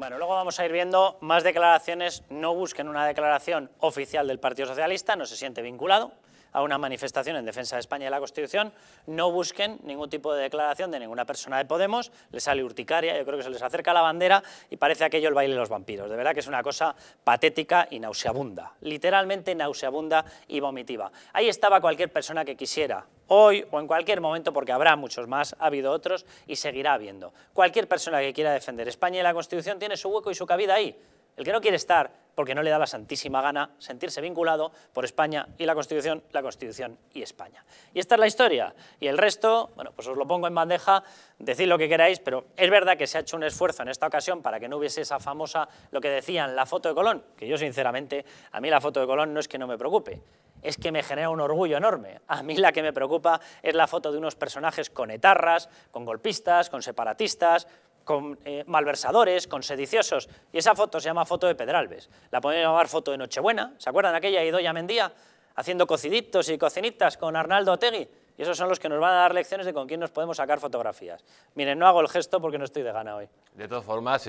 Bueno, luego vamos a ir viendo más declaraciones. No busquen una declaración oficial del Partido Socialista, no se siente vinculado a una manifestación en defensa de España y la Constitución, no busquen ningún tipo de declaración de ninguna persona de Podemos, les sale urticaria, yo creo que se les acerca la bandera y parece aquello el baile de los vampiros. De verdad que es una cosa patética y nauseabunda, literalmente nauseabunda y vomitiva. Ahí estaba cualquier persona que quisiera hoy o en cualquier momento, porque habrá muchos más, ha habido otros y seguirá habiendo. Cualquier persona que quiera defender España y la Constitución tiene su hueco y su cabida ahí. El que no quiere estar porque no le da la santísima gana sentirse vinculado por España y la Constitución, la Constitución y España. Y esta es la historia. Y el resto, bueno, pues os lo pongo en bandeja, decid lo que queráis, pero es verdad que se ha hecho un esfuerzo en esta ocasión para que no hubiese esa famosa, lo que decían, la foto de Colón, que yo sinceramente, a mí la foto de Colón no es que no me preocupe, es que me genera un orgullo enorme. A mí la que me preocupa es la foto de unos personajes con etarras, con golpistas, con separatistas, con eh, malversadores, con sediciosos. Y esa foto se llama foto de Pedralbes. La podemos llamar foto de Nochebuena. ¿Se acuerdan aquella Doña Mendía? Haciendo cociditos y cocinitas con Arnaldo Otegui. Y esos son los que nos van a dar lecciones de con quién nos podemos sacar fotografías. Miren, no hago el gesto porque no estoy de gana hoy. De todas formas,